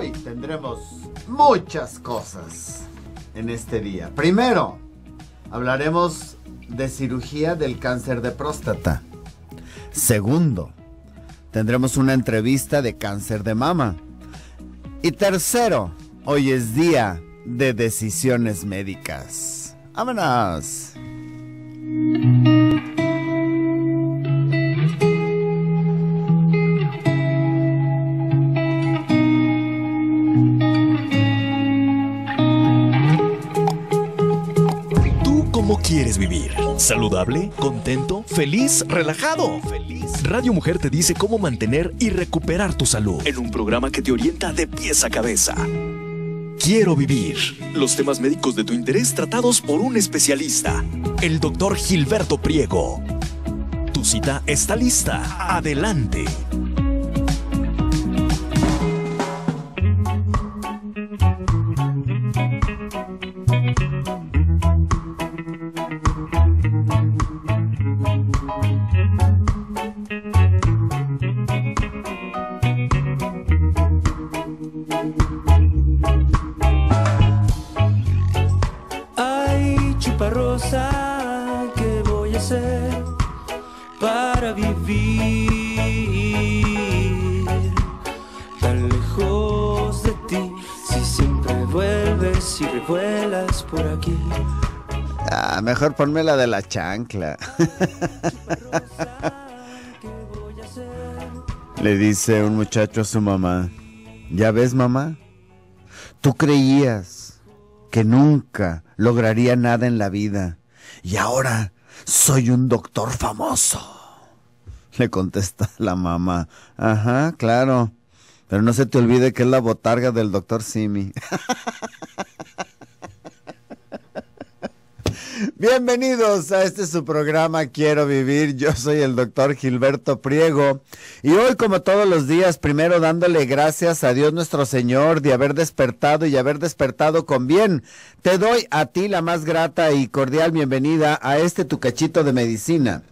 hoy tendremos muchas cosas en este día. Primero, hablaremos de cirugía del cáncer de próstata. Segundo, tendremos una entrevista de cáncer de mama. Y tercero, hoy es día de decisiones médicas. ¡Vámonos! ¿Saludable? ¿Contento? ¿Feliz? ¿Relajado? Radio Mujer te dice cómo mantener y recuperar tu salud en un programa que te orienta de pies a cabeza. Quiero vivir. Los temas médicos de tu interés tratados por un especialista, el doctor Gilberto Priego. Tu cita está lista. Adelante. para vivir tan lejos de ti si siempre vuelves y revuelas por aquí. Ah, mejor ponme la de la chancla. Le dice un muchacho a su mamá, ¿ya ves mamá? Tú creías que nunca lograría nada en la vida y ahora soy un doctor famoso. Le contesta la mamá. Ajá, claro. Pero no se te olvide que es la botarga del doctor Simi. Bienvenidos a este su programa Quiero Vivir. Yo soy el doctor Gilberto Priego y hoy como todos los días, primero dándole gracias a Dios nuestro Señor de haber despertado y haber despertado con bien. Te doy a ti la más grata y cordial bienvenida a este tu cachito de medicina,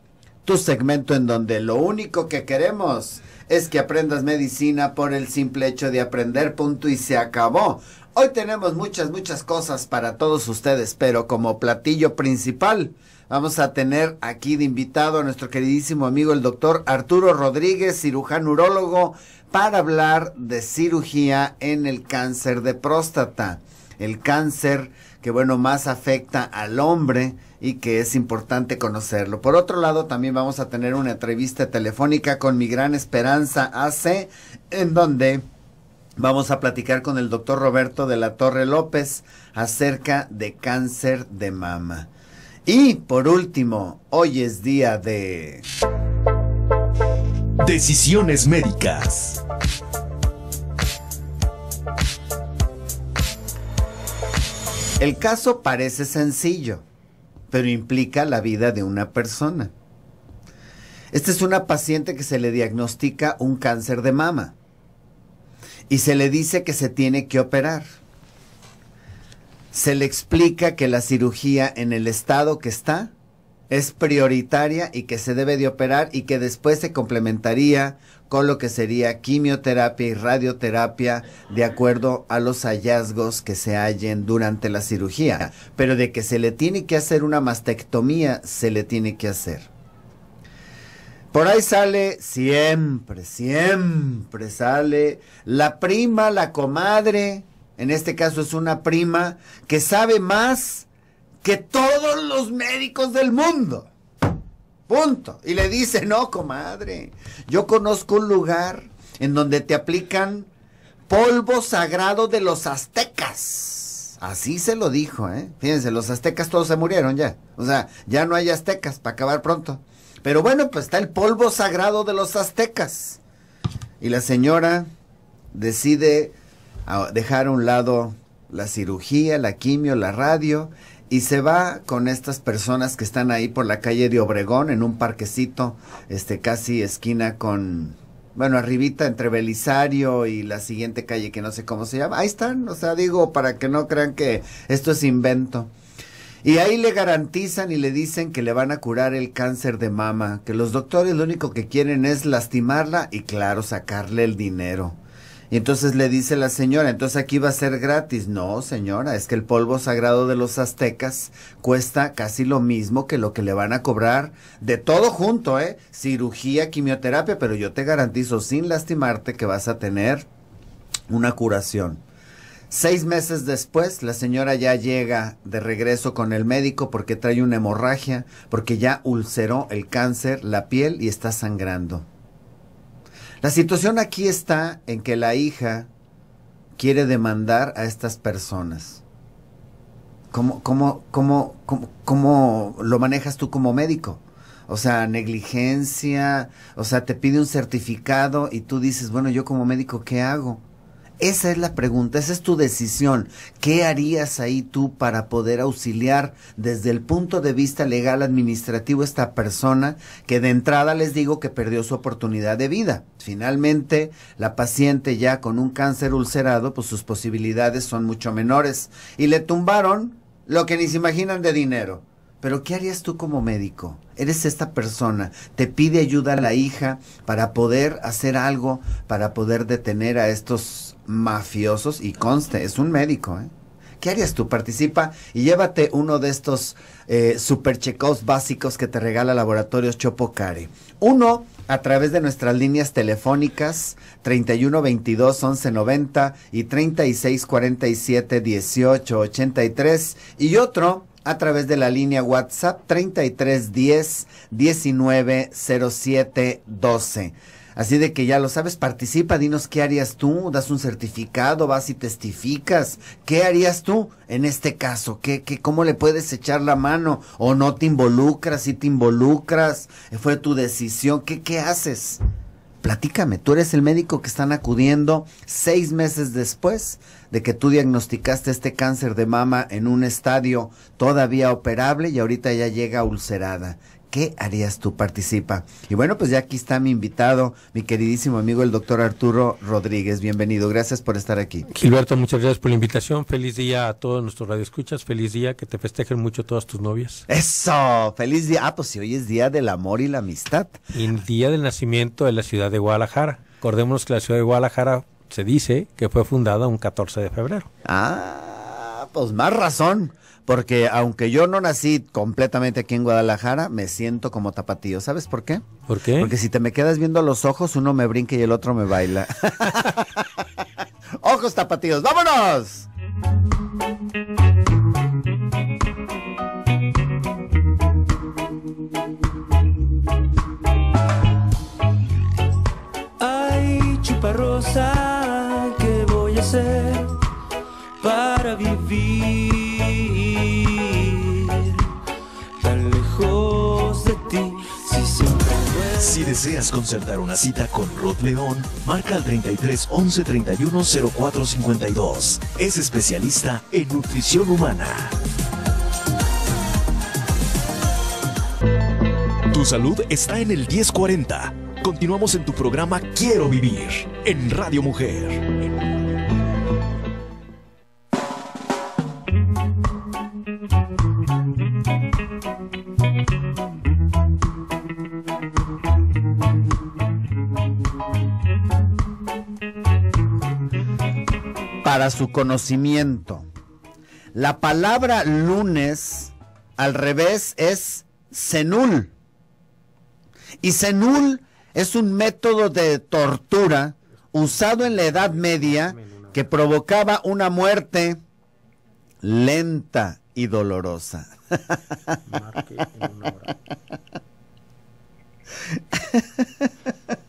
tu segmento en donde lo único que queremos es que aprendas medicina por el simple hecho de aprender, punto y se acabó. Hoy tenemos muchas, muchas cosas para todos ustedes, pero como platillo principal vamos a tener aquí de invitado a nuestro queridísimo amigo el doctor Arturo Rodríguez, cirujano urólogo, para hablar de cirugía en el cáncer de próstata. El cáncer que bueno, más afecta al hombre y que es importante conocerlo. Por otro lado, también vamos a tener una entrevista telefónica con mi gran esperanza AC, en donde Vamos a platicar con el doctor Roberto de la Torre López acerca de cáncer de mama. Y por último, hoy es día de... Decisiones médicas. El caso parece sencillo, pero implica la vida de una persona. Esta es una paciente que se le diagnostica un cáncer de mama y se le dice que se tiene que operar. Se le explica que la cirugía en el estado que está es prioritaria y que se debe de operar y que después se complementaría con lo que sería quimioterapia y radioterapia de acuerdo a los hallazgos que se hallen durante la cirugía. Pero de que se le tiene que hacer una mastectomía, se le tiene que hacer. Por ahí sale siempre, siempre sale la prima, la comadre, en este caso es una prima, que sabe más que todos los médicos del mundo. Punto. Y le dice, no, comadre, yo conozco un lugar en donde te aplican polvo sagrado de los aztecas. Así se lo dijo, ¿eh? Fíjense, los aztecas todos se murieron ya. O sea, ya no hay aztecas para acabar pronto. Pero bueno, pues está el polvo sagrado de los aztecas. Y la señora decide ah, dejar a un lado la cirugía, la quimio, la radio y se va con estas personas que están ahí por la calle de Obregón en un parquecito, este casi esquina con bueno, arribita entre Belisario y la siguiente calle que no sé cómo se llama. Ahí están, o sea, digo para que no crean que esto es invento. Y ahí le garantizan y le dicen que le van a curar el cáncer de mama, que los doctores lo único que quieren es lastimarla y claro, sacarle el dinero. Y entonces le dice la señora, entonces aquí va a ser gratis. No, señora, es que el polvo sagrado de los aztecas cuesta casi lo mismo que lo que le van a cobrar de todo junto, ¿eh? Cirugía, quimioterapia, pero yo te garantizo sin lastimarte que vas a tener una curación. Seis meses después, la señora ya llega de regreso con el médico porque trae una hemorragia, porque ya ulceró el cáncer, la piel y está sangrando. La situación aquí está en que la hija quiere demandar a estas personas. ¿Cómo, cómo, cómo, cómo, cómo lo manejas tú como médico? O sea, negligencia, o sea, te pide un certificado y tú dices, bueno, yo como médico, ¿qué hago? Esa es la pregunta, esa es tu decisión. ¿Qué harías ahí tú para poder auxiliar desde el punto de vista legal administrativo esta persona que de entrada les digo que perdió su oportunidad de vida? Finalmente, la paciente ya con un cáncer ulcerado, pues sus posibilidades son mucho menores y le tumbaron lo que ni se imaginan de dinero. Pero ¿qué harías tú como médico? Eres esta persona, te pide ayuda a la hija para poder hacer algo, para poder detener a estos mafiosos y conste, es un médico, ¿eh? ¿Qué harías tú? Participa y llévate uno de estos eh, super checos básicos que te regala Laboratorios Chopo Care. Uno a través de nuestras líneas telefónicas 31 22 11 90 y 36 47 18 83 y otro a través de la línea WhatsApp 33 10 19 07 12. Así de que ya lo sabes, participa, dinos qué harías tú, das un certificado, vas y testificas. ¿Qué harías tú en este caso? ¿Qué, qué, ¿Cómo le puedes echar la mano? ¿O no te involucras? ¿Si te involucras? Eh, ¿Fue tu decisión? ¿Qué, qué haces? Platícame, tú eres el médico que están acudiendo seis meses después de que tú diagnosticaste este cáncer de mama en un estadio todavía operable y ahorita ya llega ulcerada. ¿Qué harías tú? Participa. Y bueno, pues ya aquí está mi invitado, mi queridísimo amigo el doctor Arturo Rodríguez. Bienvenido, gracias por estar aquí. Gilberto, muchas gracias por la invitación. Feliz día a todos nuestros radioescuchas. Feliz día, que te festejen mucho todas tus novias. Eso, feliz día. Ah, pues si hoy es día del amor y la amistad. Y día del nacimiento de la ciudad de Guadalajara. Acordémonos que la ciudad de Guadalajara se dice que fue fundada un 14 de febrero. Ah pues más razón, porque aunque yo no nací completamente aquí en Guadalajara, me siento como tapatío. ¿Sabes por qué? ¿Por Porque si te me quedas viendo los ojos, uno me brinca y el otro me baila. ojos tapatíos, vámonos. Ay, chuparrosa, ¿qué voy a hacer? vivir tan lejos de ti. Si, si deseas concertar una cita con Rod León, marca al 33 11 31 04 52. Es especialista en nutrición humana. Tu salud está en el 1040. Continuamos en tu programa Quiero Vivir en Radio Mujer. para su conocimiento. La palabra lunes al revés es senul. Y senul es un método de tortura usado en la Edad Media que provocaba una muerte lenta y dolorosa.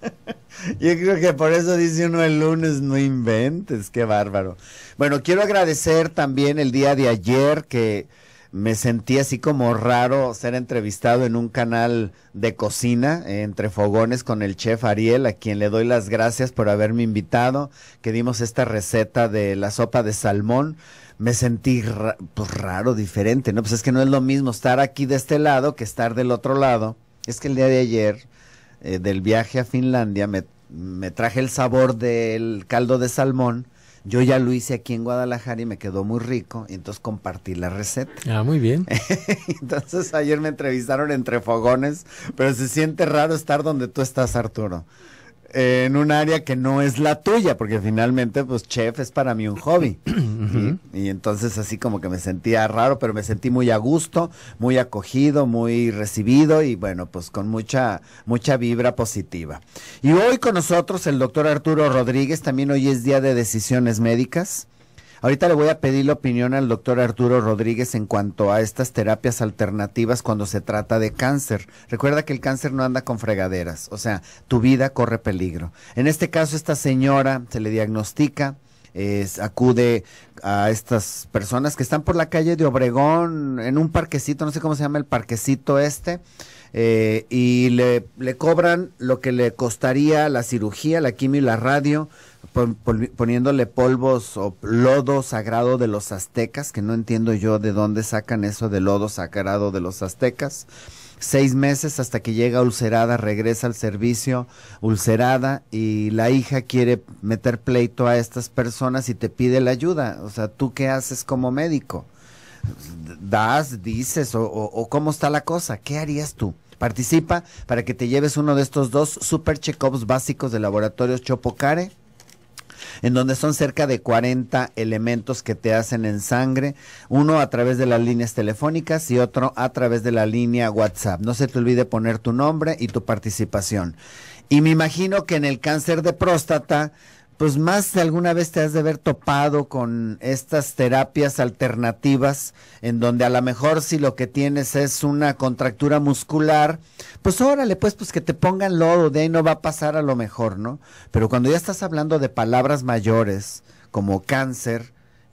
Yo creo que por eso dice uno el lunes, no inventes, qué bárbaro. Bueno, quiero agradecer también el día de ayer que me sentí así como raro ser entrevistado en un canal de cocina eh, entre fogones con el chef Ariel, a quien le doy las gracias por haberme invitado, que dimos esta receta de la sopa de salmón. Me sentí pues, raro, diferente, ¿no? Pues es que no es lo mismo estar aquí de este lado que estar del otro lado. Es que el día de ayer, eh, del viaje a Finlandia, me me traje el sabor del caldo de salmón. Yo ya lo hice aquí en Guadalajara y me quedó muy rico, y entonces compartí la receta. Ah, muy bien. entonces ayer me entrevistaron entre fogones, pero se siente raro estar donde tú estás, Arturo en un área que no es la tuya, porque finalmente, pues, chef es para mí un hobby. Y entonces así como que me sentía raro, pero me sentí muy a gusto, muy acogido, muy recibido y bueno, pues con mucha, mucha vibra positiva. Y hoy con nosotros el doctor Arturo Rodríguez, también hoy es día de decisiones médicas. Ahorita le voy a pedir la opinión al doctor Arturo Rodríguez en cuanto a estas terapias alternativas cuando se trata de cáncer. Recuerda que el cáncer no anda con fregaderas, o sea, tu vida corre peligro. En este caso, esta señora se le diagnostica, es, acude a estas personas que están por la calle de Obregón, en un parquecito, no sé cómo se llama el parquecito este, eh, y le, le, cobran lo que le costaría la cirugía, la quimio y la radio, poniéndole polvos o lodo sagrado de los aztecas, que no entiendo yo de dónde sacan eso de lodo sagrado de los aztecas. Seis meses hasta que llega ulcerada, regresa al servicio ulcerada y la hija quiere meter pleito a estas personas y te pide la ayuda. O sea, ¿tú qué haces como médico? ¿Das, dices o, cómo está la cosa? ¿Qué harías tú? Participa para que te lleves uno de estos dos super check-ups básicos de laboratorios Chopocare en donde son cerca de 40 elementos que te hacen en sangre, uno a través de las líneas telefónicas y otro a través de la línea WhatsApp. No se te olvide poner tu nombre y tu participación. Y me imagino que en el cáncer de próstata, pues más de alguna vez te has de haber topado con estas terapias alternativas en donde a lo mejor si lo que tienes es una contractura muscular, pues órale, pues pues que te pongan lodo, de ahí no va a pasar a lo mejor, ¿no? Pero cuando ya estás hablando de palabras mayores como cáncer,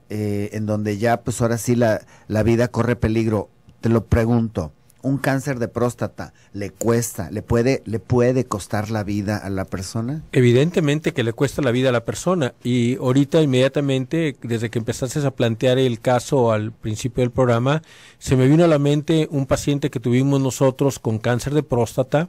eh, en donde ya pues ahora sí la, la vida corre peligro, te lo pregunto, un cáncer de próstata le cuesta, le puede, le puede costar la vida a la persona? Evidentemente que le cuesta la vida a la persona. Y ahorita inmediatamente, desde que empezaste a plantear el caso al principio del programa, se me vino a la mente un paciente que tuvimos nosotros con cáncer de próstata.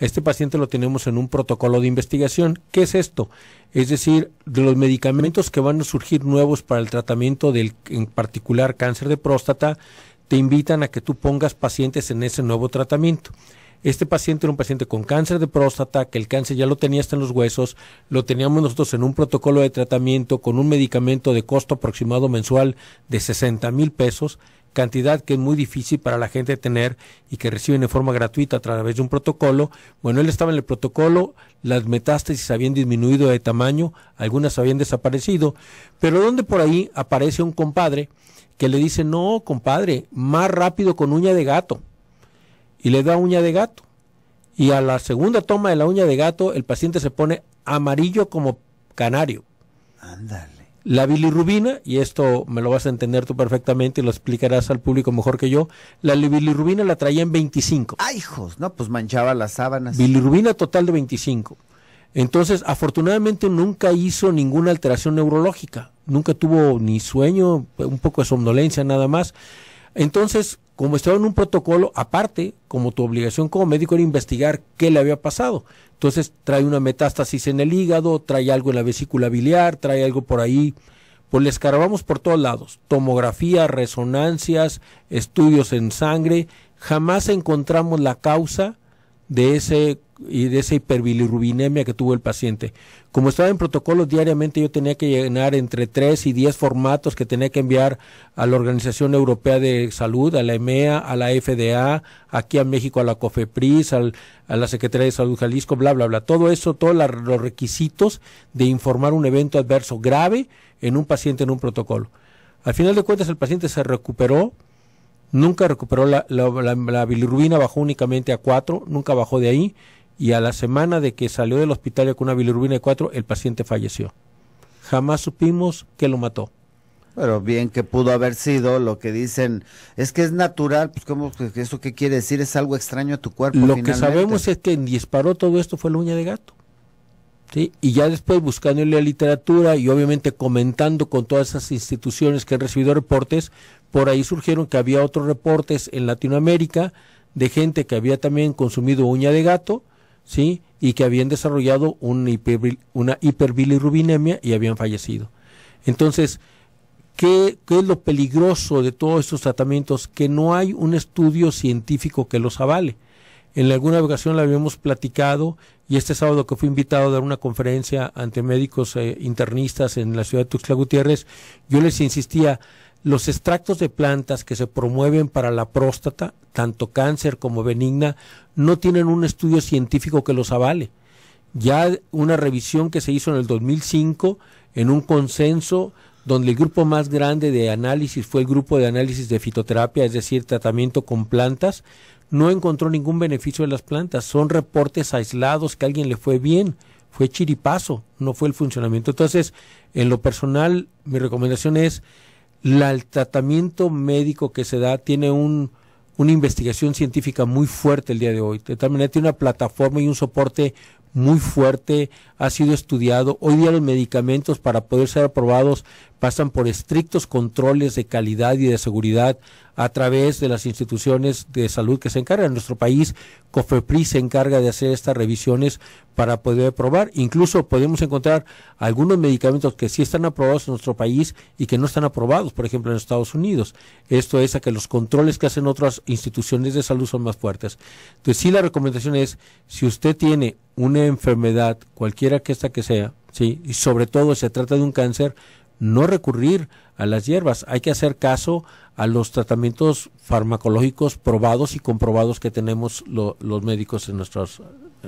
Este paciente lo tenemos en un protocolo de investigación. ¿Qué es esto? Es decir, de los medicamentos que van a surgir nuevos para el tratamiento del, en particular, cáncer de próstata, te invitan a que tú pongas pacientes en ese nuevo tratamiento. Este paciente era un paciente con cáncer de próstata, que el cáncer ya lo tenía hasta en los huesos, lo teníamos nosotros en un protocolo de tratamiento con un medicamento de costo aproximado mensual de 60 mil pesos, cantidad que es muy difícil para la gente tener y que reciben de forma gratuita a través de un protocolo. Bueno, él estaba en el protocolo, las metástasis habían disminuido de tamaño, algunas habían desaparecido, pero donde por ahí aparece un compadre que le dice, no, compadre, más rápido con uña de gato. Y le da uña de gato. Y a la segunda toma de la uña de gato, el paciente se pone amarillo como canario. Ándale. La bilirrubina, y esto me lo vas a entender tú perfectamente y lo explicarás al público mejor que yo, la bilirrubina la traía en 25. ¡Ay, ah, hijos! No, pues manchaba las sábanas. Bilirrubina total de 25. Entonces, afortunadamente nunca hizo ninguna alteración neurológica, nunca tuvo ni sueño, un poco de somnolencia nada más. Entonces, como estaba en un protocolo aparte, como tu obligación como médico era investigar qué le había pasado. Entonces, trae una metástasis en el hígado, trae algo en la vesícula biliar, trae algo por ahí. Pues le escarbamos por todos lados, tomografía, resonancias, estudios en sangre, jamás encontramos la causa de ese y de esa hiperbilirubinemia que tuvo el paciente. Como estaba en protocolo diariamente, yo tenía que llenar entre 3 y 10 formatos que tenía que enviar a la Organización Europea de Salud, a la EMEA, a la FDA, aquí a México, a la COFEPRIS, a la Secretaría de Salud Jalisco, bla, bla, bla. Todo eso, todos los requisitos de informar un evento adverso grave en un paciente en un protocolo. Al final de cuentas, el paciente se recuperó, Nunca recuperó la, la, bilirrubina, bajó únicamente a cuatro, nunca bajó de ahí. Y a la semana de que salió del hospital con una bilirrubina de cuatro, el paciente falleció. Jamás supimos que lo mató. Pero bien que pudo haber sido lo que dicen, es que es natural, pues ¿cómo, ¿eso qué quiere decir? Es algo extraño a tu cuerpo. Lo que sabemos es que disparó todo esto fue la uña de gato. Y ya después buscando la literatura y obviamente comentando con todas esas instituciones que han recibido reportes, por ahí surgieron que había otros reportes en Latinoamérica de gente que había también consumido uña de gato, ¿sí? Y que habían desarrollado una, una hiperbilirubinemia y habían fallecido. Entonces, ¿Qué, ¿qué, es lo peligroso de todos estos tratamientos? Que no hay un estudio científico que los avale. En alguna ocasión la habíamos platicado y este sábado que fui invitado a dar una conferencia ante médicos eh, internistas en la ciudad de Tuxtla Gutiérrez, yo les insistía, los extractos de plantas que se promueven para la próstata, tanto cáncer como benigna, no tienen un estudio científico que los avale. Ya una revisión que se hizo en el 2005 en un consenso donde el grupo más grande de análisis fue el grupo de análisis de fitoterapia, es decir, tratamiento con plantas, no encontró ningún beneficio de las plantas. Son reportes aislados que alguien le fue bien. Fue chiripazo, no fue el funcionamiento. Entonces, en lo personal, mi recomendación es, la, el tratamiento médico que se da tiene un, una investigación científica muy fuerte el día de hoy. También tiene una plataforma y un soporte muy fuerte, ha sido estudiado. Hoy día los medicamentos para poder ser aprobados pasan por estrictos controles de calidad y de seguridad a través de las instituciones de salud que se encargan. En nuestro país, COFEPRIS se encarga de hacer estas revisiones para poder probar. Incluso podemos encontrar algunos medicamentos que sí están aprobados en nuestro país y que no están aprobados, por ejemplo, en Estados Unidos. Esto es a que los controles que hacen otras instituciones de salud son más fuertes. Entonces, sí, la recomendación es, si usted tiene una enfermedad, cualquiera que esta que sea, sí, y sobre todo se trata de un cáncer, no recurrir a las hierbas, hay que hacer caso a los tratamientos farmacológicos probados y comprobados que tenemos los médicos en nuestras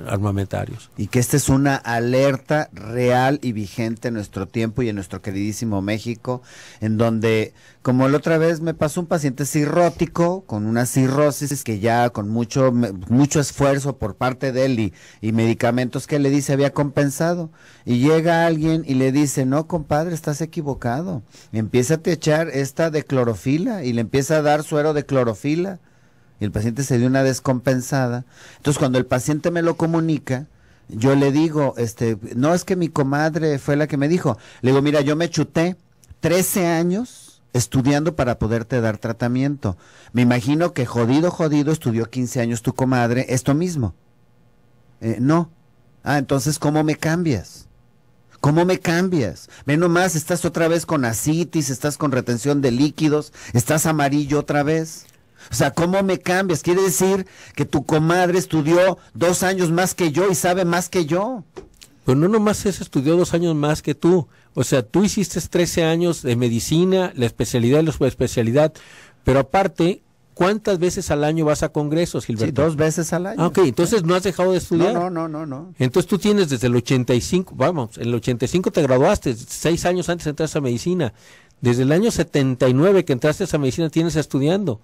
armamentarios. Y que esta es una alerta real y vigente en nuestro tiempo y en nuestro queridísimo México, en donde, como la otra vez me pasó un paciente cirrótico con una cirrosis que ya con mucho, mucho esfuerzo por parte de él y, medicamentos que le dice había compensado. Y llega alguien y le dice, no, compadre, estás equivocado. Empieza a echar esta de clorofila y le empieza a dar suero de clorofila y el paciente se dio una descompensada. Entonces, cuando el paciente me lo comunica, yo le digo, este, no es que mi comadre fue la que me dijo. Le digo, mira, yo me chuté 13 años estudiando para poderte dar tratamiento. Me imagino que jodido, jodido, estudió 15 años tu comadre, esto mismo. Eh, no. Ah, entonces, ¿cómo me cambias? ¿Cómo me cambias? Ve nomás, estás otra vez con asitis, estás con retención de líquidos, estás amarillo otra vez. O sea, ¿cómo me cambias? Quiere decir que tu comadre estudió dos años más que yo y sabe más que yo. Pues no nomás es estudió dos años más que tú. O sea, tú hiciste 13 años de medicina, la especialidad y la subespecialidad. Pero aparte, ¿cuántas veces al año vas a congresos, Gilberto? Sí, dos veces al año. Ah, ok, entonces no has dejado de estudiar. No, no, no, no, Entonces tú tienes desde el 85, vamos, en el 85 te graduaste, seis años antes entraste a medicina. Desde el año 79 que entraste a medicina tienes estudiando.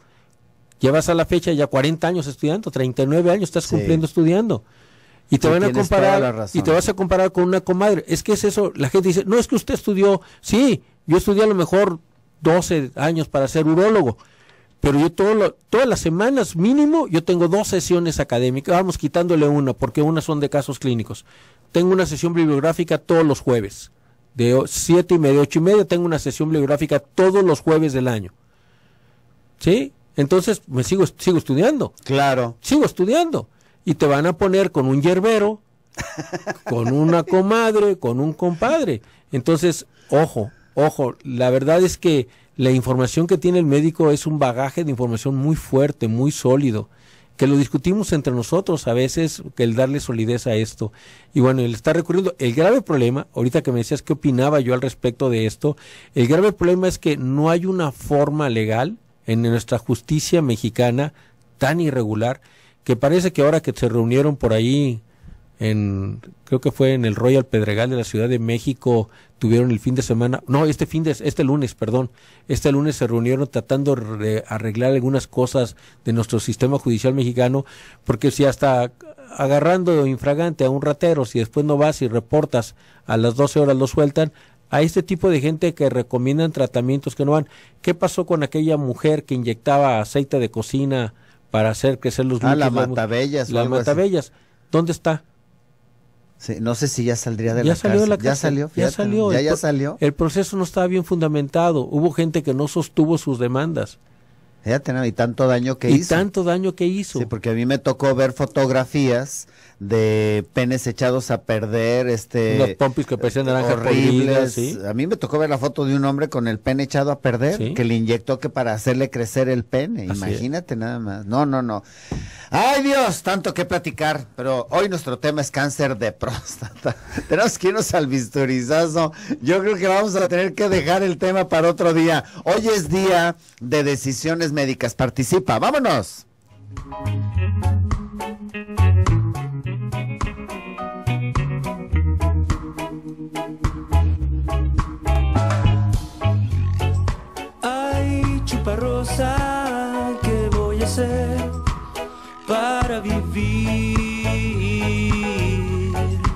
Llevas a la fecha ya 40 años estudiando, 39 años estás cumpliendo estudiando. Y te van a comparar y te vas a comparar con una comadre. Es que es eso, la gente dice, "No, es que usted estudió, sí, yo estudié a lo mejor 12 años para ser urólogo." Pero yo todo todas las semanas mínimo yo tengo dos sesiones académicas, vamos quitándole una porque una son de casos clínicos. Tengo una sesión bibliográfica todos los jueves de siete y media, ocho y media, tengo una sesión bibliográfica todos los jueves del año. ¿Sí? Entonces, me sigo, sigo estudiando. Claro. Sigo estudiando. Y te van a poner con un yerbero, con una comadre, con un compadre. Entonces, ojo, ojo, la verdad es que la información que tiene el médico es un bagaje de información muy fuerte, muy sólido, que lo discutimos entre nosotros a veces, que el darle solidez a esto. Y bueno, él está recurriendo. El grave problema, ahorita que me decías qué opinaba yo al respecto de esto, el grave problema es que no hay una forma legal en nuestra justicia mexicana tan irregular que parece que ahora que se reunieron por ahí en creo que fue en el Royal Pedregal de la Ciudad de México tuvieron el fin de semana no este fin de este lunes perdón este lunes se reunieron tratando de arreglar algunas cosas de nuestro sistema judicial mexicano porque si hasta agarrando infragante a un ratero si después no vas y reportas a las 12 horas lo sueltan a este tipo de gente que recomiendan tratamientos que no van. ¿Qué pasó con aquella mujer que inyectaba aceite de cocina para hacer crecer los glúteos? Ah, la matabellas. La matabellas. ¿Dónde está? Sí, no sé si ya saldría de, la, salió Ya salió, ya salió. el, proceso no estaba bien fundamentado. Hubo gente que no sostuvo sus demandas. ya tenía y tanto daño que hizo. Y tanto daño que hizo. Sí, porque a mí me tocó ver fotografías de penes echados a perder, este los pompis que parecían naranjas horribles. A mí me tocó ver la foto de un hombre con el pene echado a perder, que le inyectó que para hacerle crecer el pene. Imagínate nada más. No, no, no. Ay Dios, tanto que platicar, pero hoy nuestro tema es cáncer de próstata. Tenemos que irnos al bisturizazo. Yo creo que vamos a tener que dejar el tema para otro día. Hoy es día de decisiones médicas. Participa. Vámonos.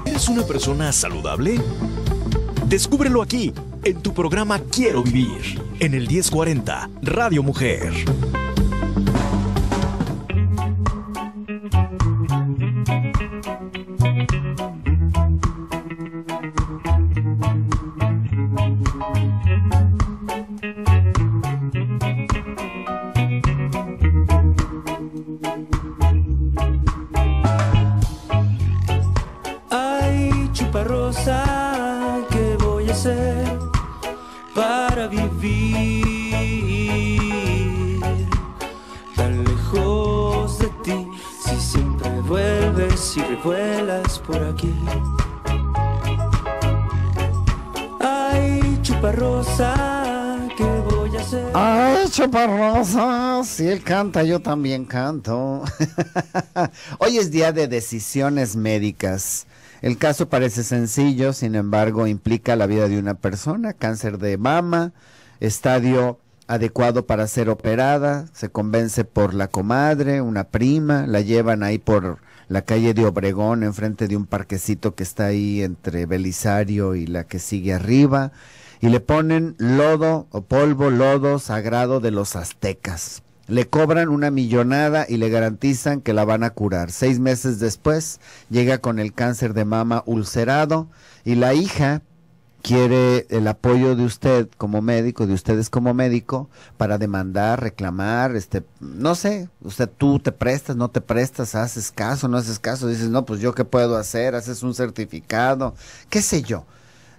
¿Eres una persona saludable? Descúbrelo aquí, en tu programa Quiero Vivir, en el 1040, Radio Mujer. él canta, yo también canto. Hoy es día de decisiones médicas. El caso parece sencillo, sin embargo, implica la vida de una persona, cáncer de mama, estadio adecuado para ser operada, se convence por la comadre, una prima, la llevan ahí por la calle de Obregón, enfrente de un parquecito que está ahí entre Belisario y la que sigue arriba, y le ponen lodo o polvo, lodo sagrado de los aztecas. Le cobran una millonada y le garantizan que la van a curar. Seis meses después llega con el cáncer de mama ulcerado y la hija quiere el apoyo de usted como médico, de ustedes como médico, para demandar, reclamar, este, no sé, usted tú te prestas, no te prestas, haces caso, no haces caso, dices, no, pues yo qué puedo hacer, haces un certificado, qué sé yo,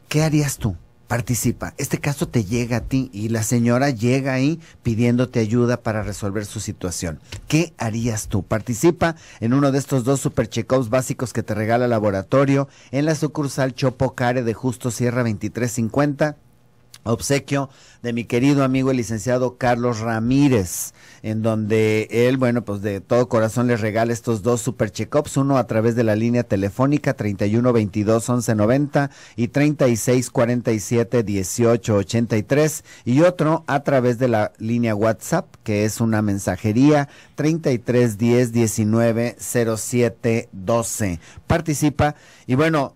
¿qué harías tú? participa. Este caso te llega a ti y la señora llega ahí pidiéndote ayuda para resolver su situación. ¿Qué harías tú? Participa en uno de estos dos super check básicos que te regala el laboratorio en la sucursal Chopo Care de Justo Sierra 2350 obsequio de mi querido amigo el licenciado Carlos Ramírez, en donde él, bueno, pues de todo corazón les regala estos dos super check uno a través de la línea telefónica 31 veintidós y 36471883 y otro a través de la línea WhatsApp, que es una mensajería diez 10 Participa y bueno,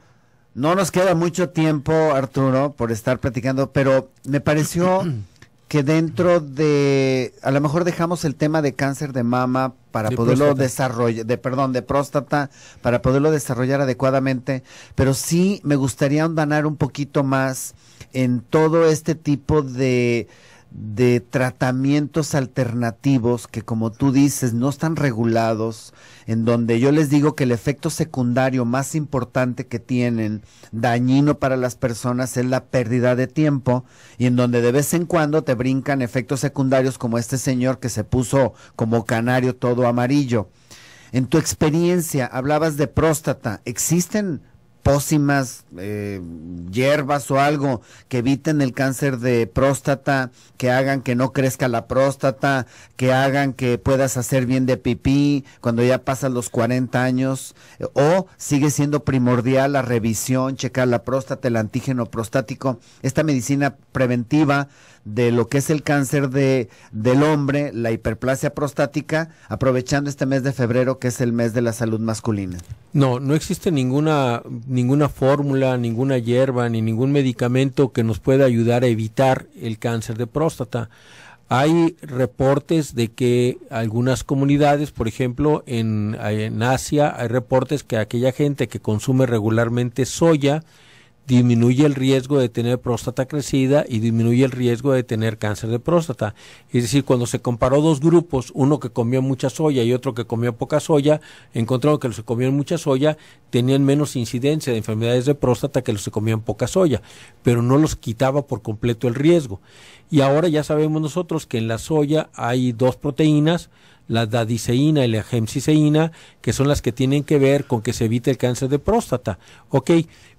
no nos queda mucho tiempo, Arturo, por estar platicando, pero me pareció que dentro de, a lo mejor dejamos el tema de cáncer de mama para poderlo desarrollar, de perdón, de próstata, para poderlo desarrollar adecuadamente, pero sí me gustaría andanar un poquito más en todo este tipo de de tratamientos alternativos que, como tú dices, no están regulados, en donde yo les digo que el efecto secundario más importante que tienen, dañino para las personas, es la pérdida de tiempo, y en donde de vez en cuando te brincan efectos secundarios como este señor que se puso como canario todo amarillo. En tu experiencia, hablabas de próstata, ¿existen pócimas, eh, hierbas o algo que eviten el cáncer de próstata, que hagan que no crezca la próstata, que hagan que puedas hacer bien de pipí cuando ya pasan los 40 años, o sigue siendo primordial la revisión, checar la próstata, el antígeno prostático. Esta medicina preventiva de lo que es el cáncer de, del hombre, la hiperplasia prostática, aprovechando este mes de febrero que es el mes de la salud masculina? No, no existe ninguna, ninguna fórmula, ninguna hierba, ni ningún medicamento que nos pueda ayudar a evitar el cáncer de próstata. Hay reportes de que algunas comunidades, por ejemplo, en, en, Asia, hay reportes que aquella gente que consume regularmente soya, disminuye el riesgo de tener próstata crecida y disminuye el riesgo de tener cáncer de próstata. Es decir, cuando se comparó dos grupos, uno que comió mucha soya y otro que comió poca soya, encontraron que los que comían mucha soya tenían menos incidencia de enfermedades de próstata que los que comían poca soya, pero no los quitaba por completo el riesgo. Y ahora ya sabemos nosotros que en la soya hay dos proteínas, la dadiseína y la gemciceína, que son las que tienen que ver con que se evite el cáncer de próstata.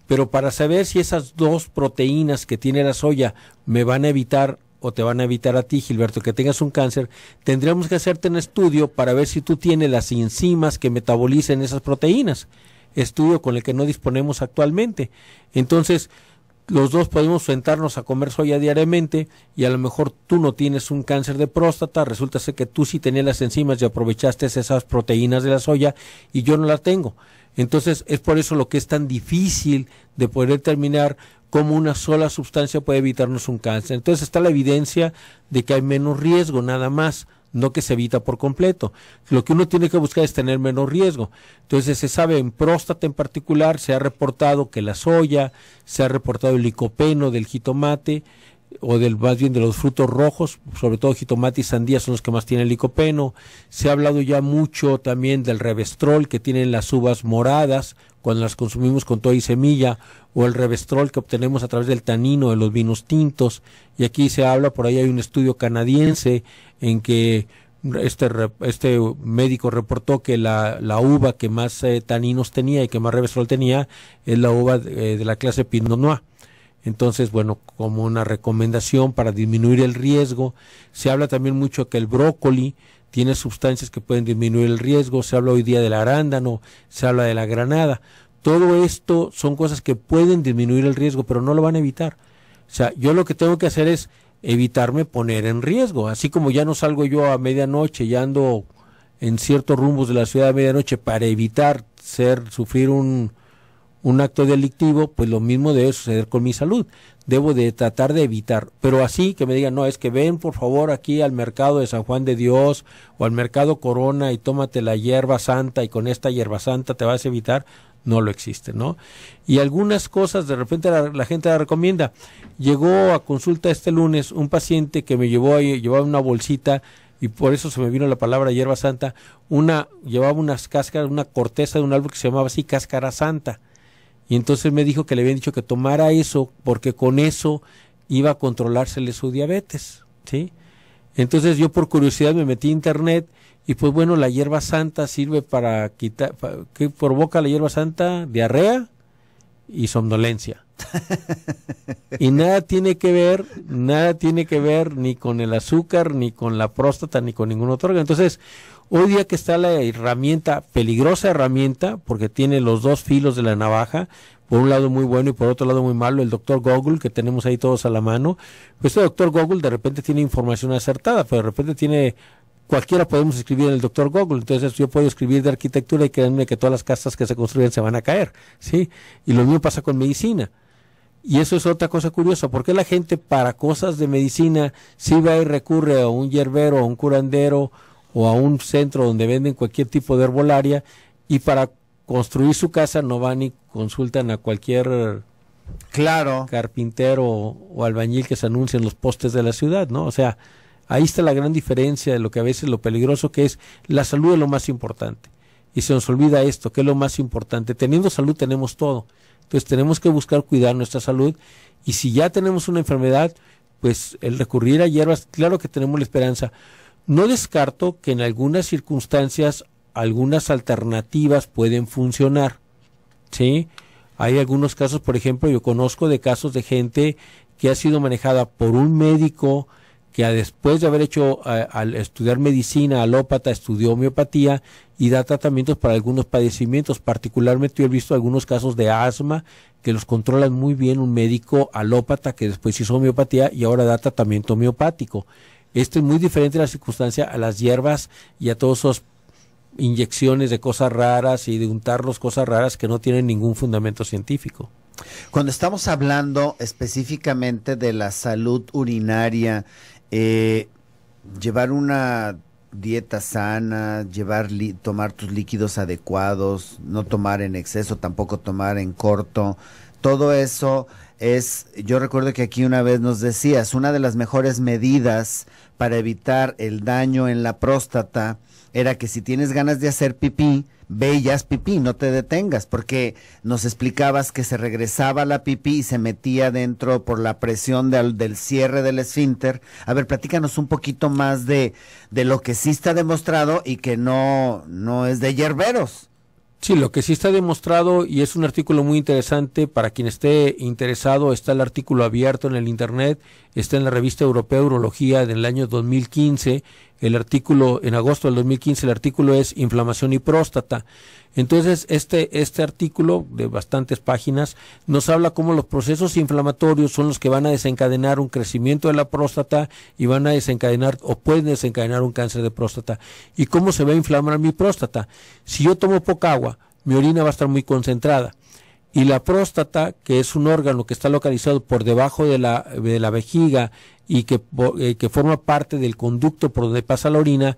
Pero para saber si esas dos proteínas que tiene la soya me van a evitar o te van a evitar a ti, Gilberto, que tengas un cáncer, tendríamos que hacerte un estudio para ver si tú tienes las enzimas que metabolicen esas proteínas. Estudio con el que no disponemos actualmente. Entonces, los dos podemos sentarnos a comer soya diariamente y a lo mejor tú no tienes un cáncer de próstata, resulta ser que tú sí tenías las enzimas y aprovechaste esas proteínas de la soya y yo no las tengo. Entonces es por eso lo que es tan difícil de poder determinar cómo una sola sustancia puede evitarnos un cáncer. Entonces está la evidencia de que hay menos riesgo, nada más, no que se evita por completo. Lo que uno tiene que buscar es tener menos riesgo. Entonces se sabe en próstata en particular, se ha reportado que la soya, se ha reportado el licopeno del jitomate, o del más bien de los frutos rojos, sobre todo jitomate y sandía son los que más tienen licopeno. Se ha hablado ya mucho también del revestrol que tienen las uvas moradas cuando las consumimos con toda y semilla o el revestrol que obtenemos a través del tanino de los vinos tintos. Y aquí se habla, por ahí hay un estudio canadiense en que este, este médico reportó que la, uva que más eh, taninos tenía y que más revestrol tenía es la uva eh, de la clase Pinot Noir entonces, bueno, como una recomendación para disminuir el riesgo, se habla también mucho que el brócoli tiene sustancias que pueden disminuir el riesgo, se habla hoy día del arándano, se habla de la granada. Todo esto son cosas que pueden disminuir el riesgo, pero no lo van a evitar. O sea, yo lo que tengo que hacer es evitarme poner en riesgo, así como ya no salgo yo a medianoche, ya ando en ciertos rumbos de la ciudad a medianoche para evitar ser sufrir un un acto delictivo, pues lo mismo debe suceder con mi salud. Debo de tratar de evitar, pero así que me digan, no, es que ven por favor aquí al mercado de San Juan de Dios o al mercado Corona y tómate la hierba santa y con esta hierba santa te vas a evitar, no lo existe, ¿no? Y algunas cosas de repente la, gente la recomienda. Llegó a consulta este lunes un paciente que me llevó llevaba una bolsita y por eso se me vino la palabra hierba santa, una llevaba unas cáscaras, una corteza de un árbol que se llamaba así cáscara santa y entonces me dijo que le habían dicho que tomara eso porque con eso iba a controlársele su diabetes, ¿sí? Entonces yo por curiosidad me metí a internet y pues bueno, la hierba santa sirve para quitar, ¿qué provoca la hierba santa? Diarrea y somnolencia. y nada tiene que ver, nada tiene que ver ni con el azúcar, ni con la próstata, ni con ningún otro órgano. Entonces, Hoy día que está la herramienta, peligrosa herramienta, porque tiene los dos filos de la navaja, por un lado muy bueno y por otro lado muy malo, el doctor Google que tenemos ahí todos a la mano, pues este doctor Google de repente tiene información acertada, pero de repente tiene cualquiera podemos escribir en el doctor Google. Entonces yo puedo escribir de arquitectura y créanme que todas las casas que se construyen se van a caer, ¿sí? Y lo mismo pasa con medicina. Y eso es otra cosa curiosa, porque la gente para cosas de medicina si va y recurre a un yerbero, a un curandero o a un centro donde venden cualquier tipo de herbolaria y para construir su casa no van y consultan a cualquier claro. carpintero o, albañil que se anuncie en los postes de la ciudad, ¿no? O sea, ahí está la gran diferencia de lo que a veces lo peligroso que es la salud es lo más importante. Y se nos olvida esto, que es lo más importante. Teniendo salud tenemos todo. Entonces tenemos que buscar cuidar nuestra salud y si ya tenemos una enfermedad, pues el recurrir a hierbas, claro que tenemos la esperanza, no descarto que en algunas circunstancias algunas alternativas pueden funcionar. ¿sí? Hay algunos casos, por ejemplo, yo conozco de casos de gente que ha sido manejada por un médico que después de haber hecho, al estudiar medicina, alópata, estudió homeopatía y da tratamientos para algunos padecimientos. Particularmente yo he visto algunos casos de asma que los controlan muy bien un médico alópata que después hizo homeopatía y ahora da tratamiento homeopático. Esto es muy diferente a la circunstancia a las hierbas y a todas esas inyecciones de cosas raras y de untarlos cosas raras que no tienen ningún fundamento científico. Cuando estamos hablando específicamente de la salud urinaria, eh, llevar una dieta sana, llevar tomar tus líquidos adecuados, no tomar en exceso, tampoco tomar en corto, todo eso es, yo recuerdo que aquí una vez nos decías, una de las mejores medidas para evitar el daño en la próstata era que si tienes ganas de hacer pipí, ve y pipí, no te detengas, porque nos explicabas que se regresaba la pipí y se metía dentro por la presión del, cierre del esfínter. A ver, platícanos un poquito más de, de, lo que sí está demostrado y que no, no es de hierberos. Sí, lo que sí está demostrado y es un artículo muy interesante para quien esté interesado, está el artículo abierto en el Internet, está en la revista europea Urología del año 2015, el artículo en agosto del 2015 el artículo es inflamación y próstata. Entonces, este este artículo de bastantes páginas nos habla cómo los procesos inflamatorios son los que van a desencadenar un crecimiento de la próstata y van a desencadenar o pueden desencadenar un cáncer de próstata y cómo se va a inflamar mi próstata. Si yo tomo poca agua, mi orina va a estar muy concentrada. Y la próstata, que es un órgano que está localizado por debajo de la, de la vejiga y que, eh, que forma parte del conducto por donde pasa la orina,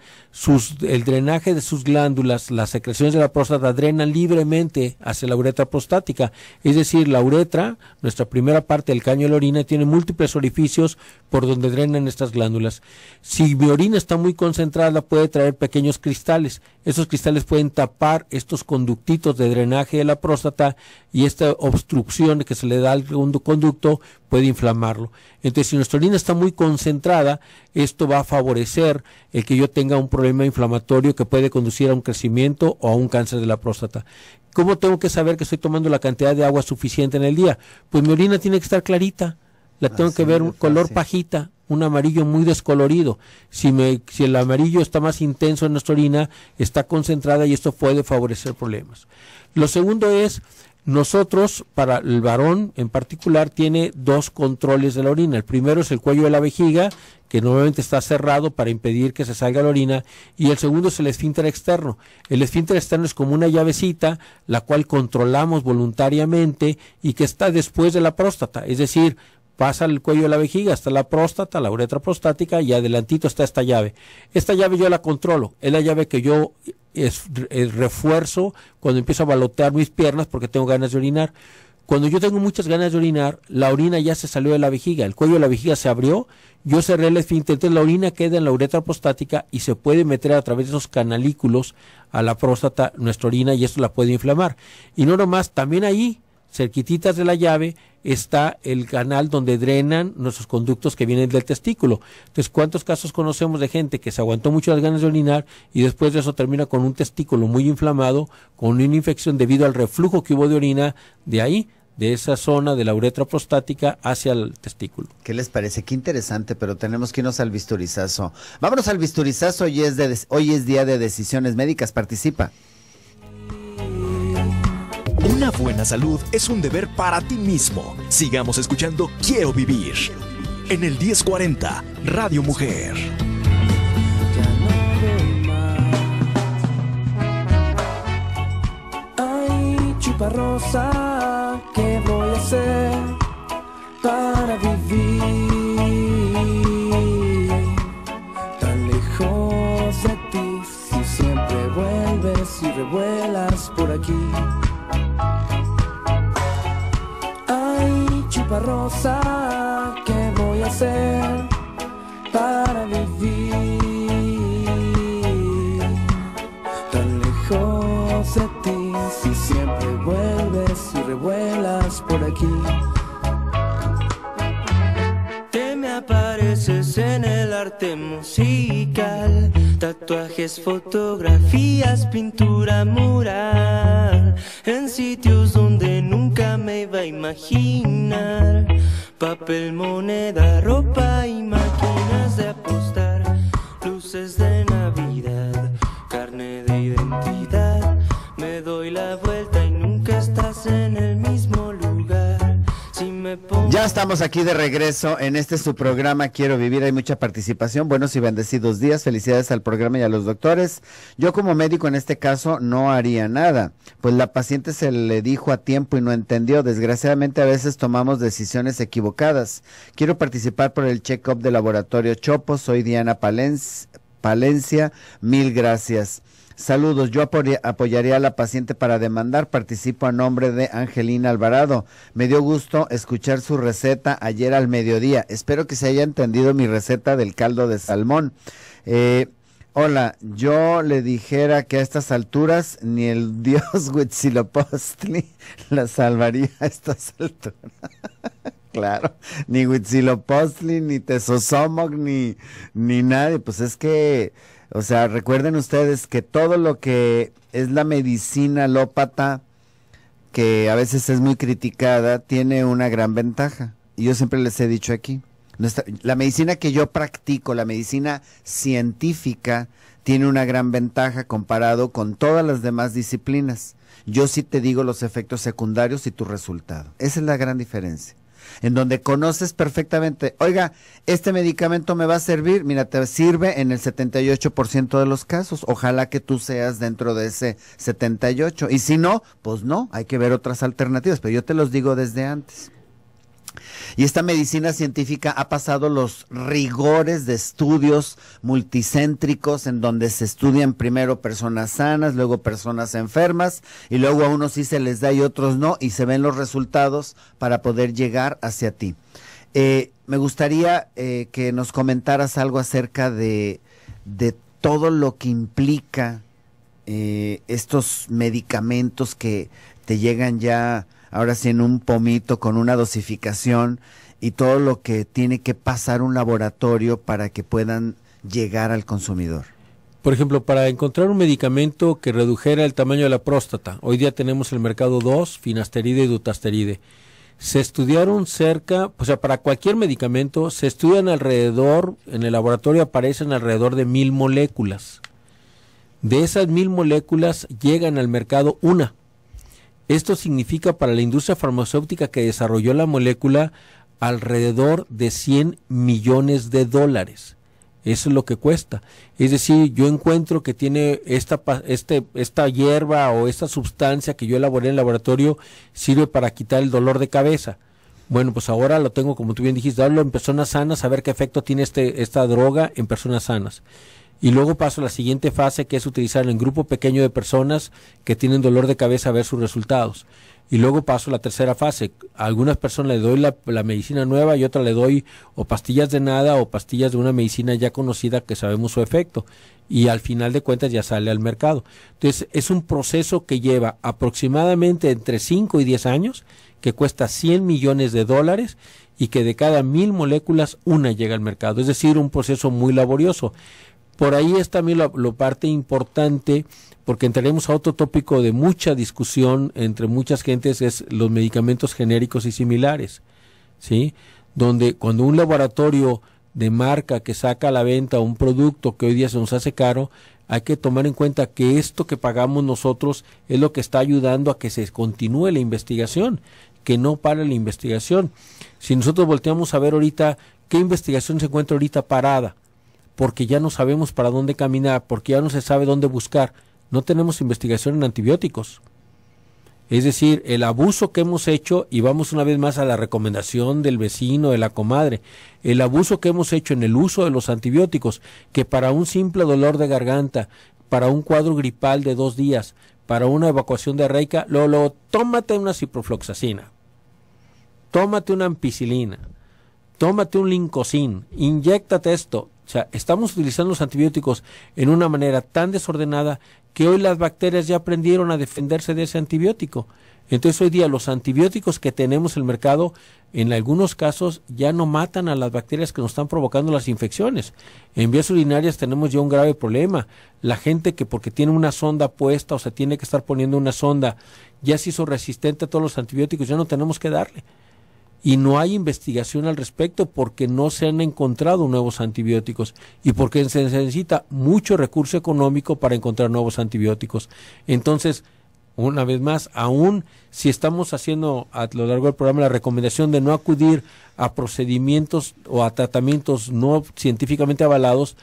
el drenaje de sus glándulas, las secreciones de la próstata drenan libremente hacia la uretra prostática. Es decir, la uretra, nuestra primera parte del caño de la orina, tiene múltiples orificios por donde drenan estas glándulas. Si mi orina está muy concentrada, puede traer pequeños cristales. esos cristales pueden tapar estos conductitos de drenaje de la próstata y esta obstrucción que se le da al segundo conducto puede inflamarlo. Entonces, si nuestra orina está muy concentrada, esto va a favorecer el que yo tenga un problema inflamatorio que puede conducir a un crecimiento o a un cáncer de la próstata. ¿Cómo tengo que saber que estoy tomando la cantidad de agua suficiente en el día? Pues mi orina tiene que estar clarita, la tengo que ver un color pajita, un amarillo muy descolorido. Si, me, si el amarillo está más intenso en nuestra orina, está concentrada y esto puede favorecer problemas. Lo segundo es nosotros, para el varón en particular, tiene dos controles de la orina. El primero es el cuello de la vejiga, que normalmente está cerrado para impedir que se salga la orina, y el segundo es el esfínter externo. El esfínter externo es como una llavecita, la cual controlamos voluntariamente y que está después de la próstata. Es decir, pasa el cuello de la vejiga hasta la próstata, la uretra prostática y adelantito está esta llave. Esta llave yo la controlo, es la llave que yo es, eh, refuerzo cuando empiezo a balotear mis piernas porque tengo ganas de orinar. Cuando yo tengo muchas ganas de orinar, la orina ya se salió de la vejiga, el cuello de la vejiga se abrió, yo cerré el esfínter, entonces la orina queda en la uretra prostática y se puede meter a través de esos canalículos a la próstata nuestra orina y esto la puede inflamar. Y no nomás, también ahí cerquititas de la llave, está el canal donde drenan nuestros conductos que vienen del testículo. Entonces, ¿cuántos casos conocemos de gente que se aguantó mucho las ganas de orinar y después de eso termina con un testículo muy inflamado, con una infección debido al reflujo que hubo de orina de ahí? de esa zona de la uretra prostática hacia el testículo. ¿Qué les parece? Qué interesante, pero tenemos que irnos al bisturizazo. Vámonos al bisturizazo, hoy es, de, hoy es día de decisiones médicas, participa. Una buena salud es un deber para ti mismo. Sigamos escuchando Quiero Vivir en el 1040 Radio Mujer. Ay, chuparrosa, ¿qué voy a hacer para vivir? Tan lejos de ti, si siempre vuelves y revuelas por aquí. rosa, ¿qué voy a hacer para vivir? Tan lejos de ti, si siempre vuelves y revuelas por aquí. Te me apareces en el arte Tatuajes, fotografías, pintura mural En sitios donde nunca me iba a imaginar Papel, moneda, ropa y máquinas de apostar Luces de Navidad, carne de identidad Me doy la vuelta y nunca estás en el estamos aquí de regreso en este su programa Quiero Vivir. Hay mucha participación. Buenos y bendecidos días. Felicidades al programa y a los doctores. Yo como médico en este caso no haría nada, pues la paciente se le dijo a tiempo y no entendió. Desgraciadamente a veces tomamos decisiones equivocadas. Quiero participar por el check-up de laboratorio Chopo. Soy Diana Palencia. Mil gracias. Saludos, yo apoyaría a la paciente para demandar. Participo a nombre de Angelina Alvarado. Me dio gusto escuchar su receta ayer al mediodía. Espero que se haya entendido mi receta del caldo de salmón. Eh, Hola, yo le dijera que a estas alturas ni el dios Huitzilopochtli la salvaría a estas alturas. claro, ni Huitzilopochtli, ni Tesosomoc, ni nadie. Pues es que o sea, recuerden ustedes que todo lo que es la medicina alópata, que a veces es muy criticada, tiene una gran ventaja. Y yo siempre les he dicho aquí, la medicina que yo practico, la medicina científica, tiene una gran ventaja comparado con todas las demás disciplinas. Yo sí te digo los efectos secundarios y tu resultado. Esa es la gran diferencia en donde conoces perfectamente, oiga, este medicamento me va a servir, mira, te sirve en el 78% de los casos, ojalá que tú seas dentro de ese 78, y si no, pues no, hay que ver otras alternativas, pero yo te los digo desde antes. Y esta medicina científica ha pasado los rigores de estudios multicéntricos en donde se estudian primero personas sanas, luego personas enfermas y luego a unos sí se les da y otros no y se ven los resultados para poder llegar hacia ti. Eh, me gustaría eh, que nos comentaras algo acerca de, de todo lo que implica eh, estos medicamentos que te llegan ya ahora sí en un pomito con una dosificación y todo lo que tiene que pasar un laboratorio para que puedan llegar al consumidor? Por ejemplo, para encontrar un medicamento que redujera el tamaño de la próstata, hoy día tenemos el mercado 2, finasteride y dutasteride. Se estudiaron cerca, o sea, para cualquier medicamento, se estudian alrededor, en el laboratorio aparecen alrededor de mil moléculas. De esas mil moléculas llegan al mercado una. Esto significa para la industria farmacéutica que desarrolló la molécula alrededor de 100 millones de dólares. Eso es lo que cuesta. Es decir, yo encuentro que tiene esta, este, esta hierba o esta sustancia que yo elaboré en el laboratorio sirve para quitar el dolor de cabeza. Bueno, pues ahora lo tengo, como tú bien dijiste, hablo en personas sanas, a ver qué efecto tiene este, esta droga en personas sanas. Y luego paso a la siguiente fase, que es utilizar en grupo pequeño de personas que tienen dolor de cabeza a ver sus resultados. Y luego paso a la tercera fase. A algunas personas le doy la, medicina nueva y otra le doy o pastillas de nada o pastillas de una medicina ya conocida que sabemos su efecto. Y al final de cuentas ya sale al mercado. Entonces es un proceso que lleva aproximadamente entre 5 y 10 años, que cuesta 100 millones de dólares y que de cada mil moléculas una llega al mercado. Es decir, un proceso muy laborioso por ahí es también la parte importante, porque entraremos a otro tópico de mucha discusión entre muchas gentes, es los medicamentos genéricos y similares, ¿sí? Donde cuando un laboratorio de marca que saca a la venta un producto que hoy día se nos hace caro, hay que tomar en cuenta que esto que pagamos nosotros es lo que está ayudando a que se continúe la investigación, que no pare la investigación. Si nosotros volteamos a ver ahorita qué investigación se encuentra ahorita parada, porque ya no sabemos para dónde caminar, porque ya no se sabe dónde buscar. No tenemos investigación en antibióticos. Es decir, el abuso que hemos hecho, y vamos una vez más a la recomendación del vecino, de la comadre, el abuso que hemos hecho en el uso de los antibióticos, que para un simple dolor de garganta, para un cuadro gripal de dos días, para una evacuación de reica, lo, tómate una ciprofloxacina, tómate una ampicilina, tómate un lincosín, inyectate esto, o sea, estamos utilizando los antibióticos en una manera tan desordenada que hoy las bacterias ya aprendieron a defenderse de ese antibiótico. Entonces hoy día los antibióticos que tenemos en el mercado en algunos casos ya no matan a las bacterias que nos están provocando las infecciones. En vías urinarias tenemos ya un grave problema. La gente que porque tiene una sonda puesta o se tiene que estar poniendo una sonda ya se hizo resistente a todos los antibióticos, ya no tenemos que darle y no hay investigación al respecto porque no se han encontrado nuevos antibióticos y porque se necesita mucho recurso económico para encontrar nuevos antibióticos. Entonces, una vez más, aún si estamos haciendo a lo largo del programa la recomendación de no acudir a procedimientos o a tratamientos no científicamente avalados,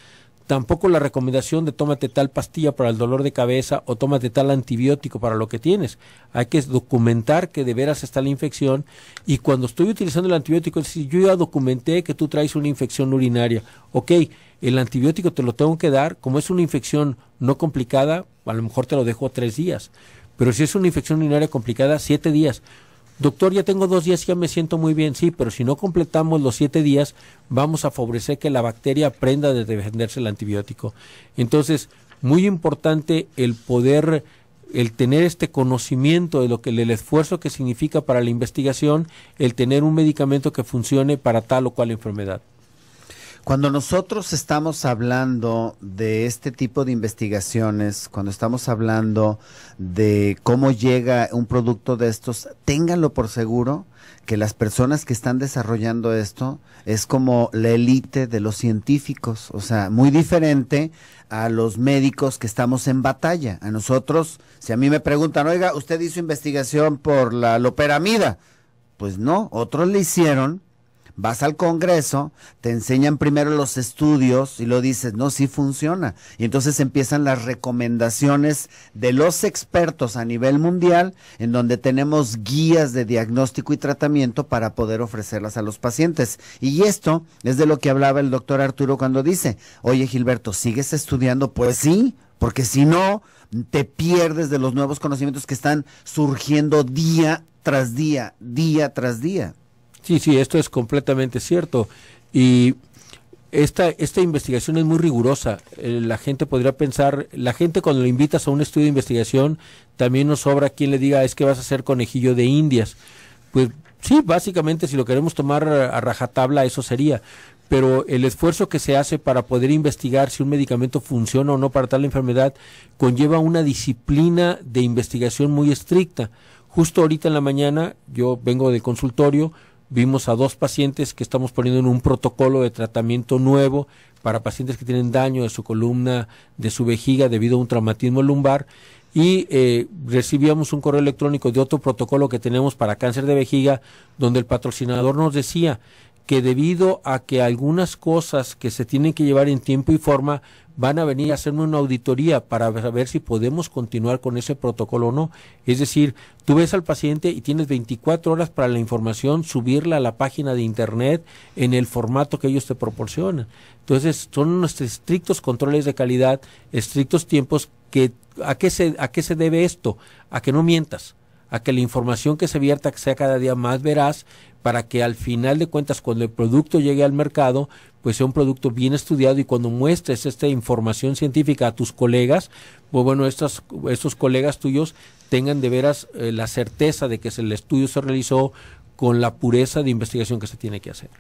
tampoco la recomendación de tómate tal pastilla para el dolor de cabeza o tómate tal antibiótico para lo que tienes. Hay que documentar que de veras está la infección y cuando estoy utilizando el antibiótico, es decir, yo ya documenté que tú traes una infección urinaria. Ok, el antibiótico te lo tengo que dar, como es una infección no complicada, a lo mejor te lo dejo tres días. Pero si es una infección urinaria complicada, siete días. Doctor, ya tengo dos días, ya me siento muy bien, sí, pero si no completamos los siete días, vamos a favorecer que la bacteria aprenda de defenderse el antibiótico. Entonces, muy importante el poder el tener este conocimiento de lo que el esfuerzo que significa para la investigación, el tener un medicamento que funcione para tal o cual enfermedad. Cuando nosotros estamos hablando de este tipo de investigaciones, cuando estamos hablando de cómo llega un producto de estos, ténganlo por seguro que las personas que están desarrollando esto es como la élite de los científicos, o sea, muy diferente a los médicos que estamos en batalla. A nosotros, si a mí me preguntan, oiga, usted hizo investigación por la loperamida, pues no, otros le hicieron vas al Congreso, te enseñan primero los estudios y lo dices, no, sí funciona. Y entonces empiezan las recomendaciones de los expertos a nivel mundial, en donde tenemos guías de diagnóstico y tratamiento para poder ofrecerlas a los pacientes. Y esto es de lo que hablaba el doctor Arturo cuando dice, oye Gilberto, ¿sigues estudiando? Pues sí, porque si no, te pierdes de los nuevos conocimientos que están surgiendo día tras día, día tras día. Sí, sí, esto es completamente cierto. Y esta, esta investigación es muy rigurosa. Eh, la gente podría pensar, la gente cuando le invitas a un estudio de investigación, también nos sobra quien le diga, es que vas a hacer conejillo de indias. Pues sí, básicamente si lo queremos tomar a rajatabla, eso sería. Pero el esfuerzo que se hace para poder investigar si un medicamento funciona o no para tal enfermedad conlleva una disciplina de investigación muy estricta. Justo ahorita en la mañana, yo vengo del consultorio, Vimos a dos pacientes que estamos poniendo en un protocolo de tratamiento nuevo para pacientes que tienen daño de su columna, de su vejiga debido a un traumatismo lumbar y eh, recibíamos un correo electrónico de otro protocolo que tenemos para cáncer de vejiga, donde el patrocinador nos decía que debido a que algunas cosas que se tienen que llevar en tiempo y forma van a venir a hacerme una auditoría para ver si podemos continuar con ese protocolo o no. Es decir, tú ves al paciente y tienes 24 horas para la información, subirla a la página de internet en el formato que ellos te proporcionan. Entonces, son nuestros estrictos controles de calidad, estrictos tiempos que a qué se a qué se debe esto? A que no mientas a que la información que se vierta sea cada día más veraz, para que al final de cuentas cuando el producto llegue al mercado, pues sea un producto bien estudiado y cuando muestres esta información científica a tus colegas, pues bueno, estos, colegas tuyos tengan de veras eh, la certeza de que el estudio se realizó con la pureza de investigación que se tiene que hacer.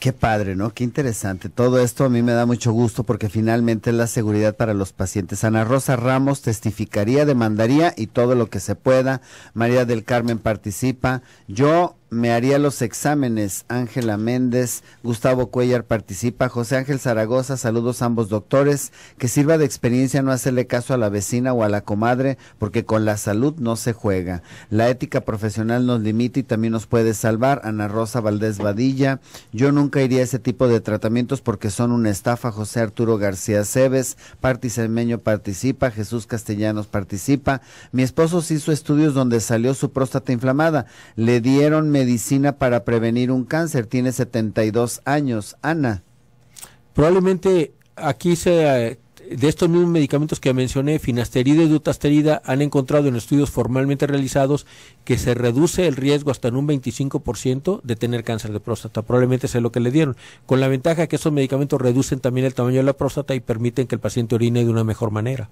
Qué padre, ¿no? Qué interesante. Todo esto a mí me da mucho gusto porque finalmente es la seguridad para los pacientes. Ana Rosa Ramos testificaría, demandaría y todo lo que se pueda. María del Carmen participa. Yo me haría los exámenes. Ángela Méndez, Gustavo Cuellar participa, José Ángel Zaragoza, saludos a ambos doctores, que sirva de experiencia no hacerle caso a la vecina o a la comadre, porque con la salud no se juega. La ética profesional nos limita y también nos puede salvar. Ana Rosa Valdés Vadilla, yo nunca iría a ese tipo de tratamientos porque son una estafa. José Arturo García Cebes, Cermeño participa, Jesús Castellanos participa. Mi esposo hizo estudios donde salió su próstata inflamada. Le dieron medicina para prevenir un cáncer. Tiene 72 años. Ana. Probablemente aquí se eh, de estos mismos medicamentos que mencioné, finasterida y dutasterida, han encontrado en estudios formalmente realizados que se reduce el riesgo hasta en un 25% de tener cáncer de próstata. Probablemente sea lo que le dieron. Con la ventaja que esos medicamentos reducen también el tamaño de la próstata y permiten que el paciente orine de una mejor manera.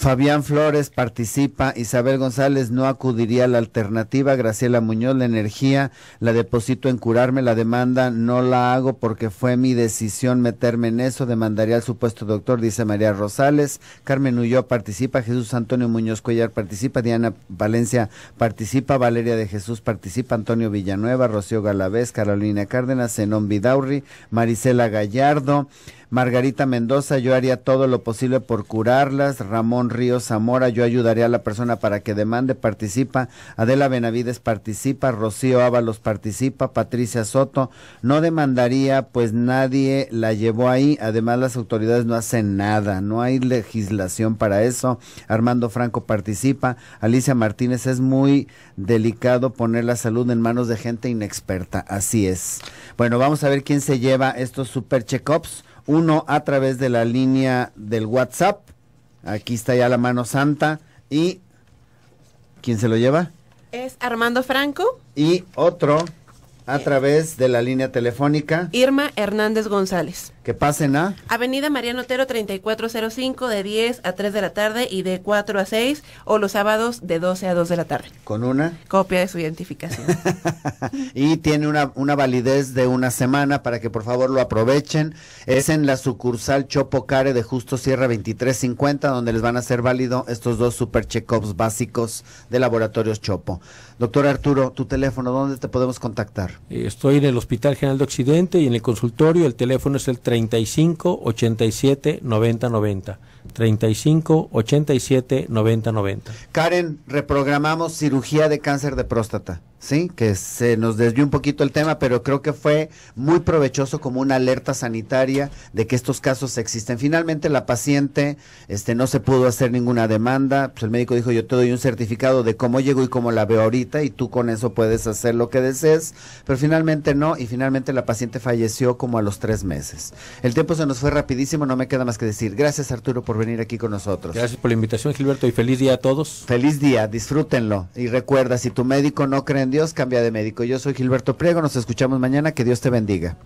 Fabián Flores participa, Isabel González no acudiría a la alternativa, Graciela Muñoz la energía, la deposito en curarme, la demanda no la hago porque fue mi decisión meterme en eso, demandaría al supuesto doctor, dice María Rosales, Carmen Ulloa participa, Jesús Antonio Muñoz Cuellar participa, Diana Valencia participa, Valeria de Jesús participa, Antonio Villanueva, Rocío Galavés, Carolina Cárdenas, Zenón Vidaurri, Marisela Gallardo, Margarita Mendoza, yo haría todo lo posible por curarlas. Ramón Ríos Zamora, yo ayudaría a la persona para que demande, participa. Adela Benavides participa. Rocío Ábalos participa. Patricia Soto, no demandaría, pues nadie la llevó ahí. Además, las autoridades no hacen nada. No hay legislación para eso. Armando Franco participa. Alicia Martínez, es muy delicado poner la salud en manos de gente inexperta. Así es. Bueno, vamos a ver quién se lleva estos super check-ups uno a través de la línea del WhatsApp. Aquí está ya la mano santa. ¿Y quién se lo lleva? Es Armando Franco. Y otro a través de la línea telefónica. Irma Hernández González. Que pasen a. Avenida Mariano Otero 3405 de 10 a 3 de la tarde y de 4 a 6 o los sábados de 12 a 2 de la tarde. Con una. Copia de su identificación. y tiene una, validez de una semana para que por favor lo aprovechen. Es en la sucursal Chopo Care de Justo Sierra 2350 donde les van a ser válido estos dos super check básicos de laboratorios Chopo. Doctor Arturo, tu teléfono, ¿dónde te podemos contactar? Eh, estoy en el Hospital General de Occidente y en el consultorio el teléfono es el 35 87 90 90. 35 87 90 90. Karen, reprogramamos cirugía de cáncer de próstata. ¿sí? Que se nos desvió un poquito el tema, pero creo que fue muy provechoso como una alerta sanitaria de que estos casos existen. Finalmente la paciente este no se pudo hacer ninguna demanda, pues el médico dijo, "Yo te doy un certificado de cómo llego y cómo la veo ahorita y tú con eso puedes hacer lo que desees", pero finalmente no y finalmente la paciente falleció como a los tres meses. El tiempo se nos fue rapidísimo, no me queda más que decir, gracias Arturo por venir aquí con nosotros. Gracias por la invitación, Gilberto, y feliz día a todos. Feliz día, disfrútenlo y recuerda, si tu médico no cree en Dios, cambia de médico. Yo soy Gilberto Priego, nos escuchamos mañana, que Dios te bendiga.